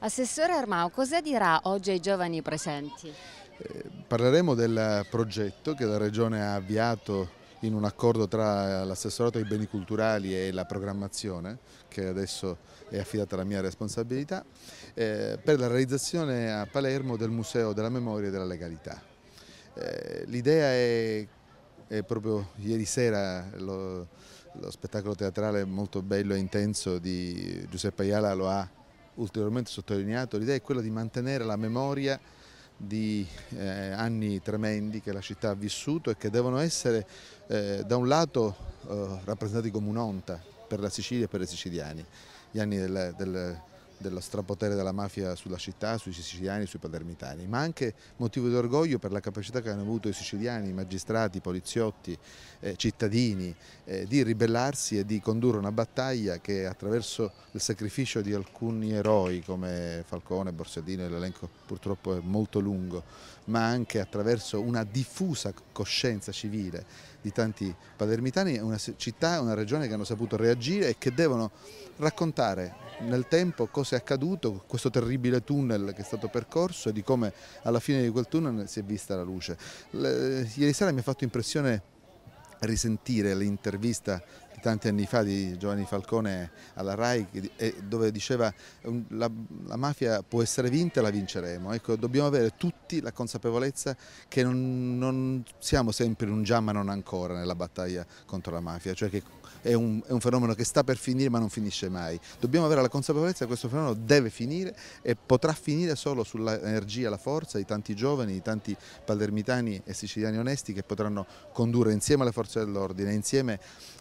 Assessore Armao, cosa dirà oggi ai giovani presenti? Eh, parleremo del progetto che la Regione ha avviato in un accordo tra l'assessorato ai beni culturali e la programmazione, che adesso è affidata alla mia responsabilità, eh, per la realizzazione a Palermo del Museo della Memoria e della Legalità. Eh, L'idea è, è, proprio ieri sera lo, lo spettacolo teatrale molto bello e intenso di Giuseppe Ayala lo ha ulteriormente sottolineato, l'idea è quella di mantenere la memoria di eh, anni tremendi che la città ha vissuto e che devono essere eh, da un lato eh, rappresentati come un'onta per la Sicilia e per i siciliani, gli anni del, del dello strapotere della mafia sulla città, sui siciliani, sui palermitani, ma anche motivo di orgoglio per la capacità che hanno avuto i siciliani, i magistrati, i poliziotti, eh, cittadini, eh, di ribellarsi e di condurre una battaglia che attraverso il sacrificio di alcuni eroi come Falcone, Borsellino, l'elenco purtroppo è molto lungo, ma anche attraverso una diffusa coscienza civile di tanti palermitani, è una città, una regione che hanno saputo reagire e che devono raccontare nel tempo cosa è accaduto, questo terribile tunnel che è stato percorso e di come alla fine di quel tunnel si è vista la luce. ieri sera mi ha fatto impressione risentire l'intervista tanti anni fa di Giovanni Falcone alla RAI dove diceva la, la mafia può essere vinta e la vinceremo. Ecco, dobbiamo avere tutti la consapevolezza che non, non siamo sempre in un già ma non ancora nella battaglia contro la mafia, cioè che è un, è un, fenomeno che sta per finire ma non finisce mai. Dobbiamo avere la consapevolezza che questo fenomeno deve finire e potrà finire solo sull'energia, la forza di tanti giovani, di tanti palermitani e siciliani onesti che potranno condurre insieme alle forze dell'ordine, insieme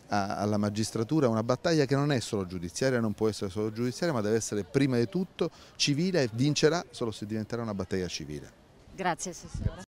alla magistratura una battaglia che non è solo giudiziaria, non può essere solo giudiziaria, ma deve essere prima di tutto civile e vincerà solo se diventerà una battaglia civile. Grazie Assessore.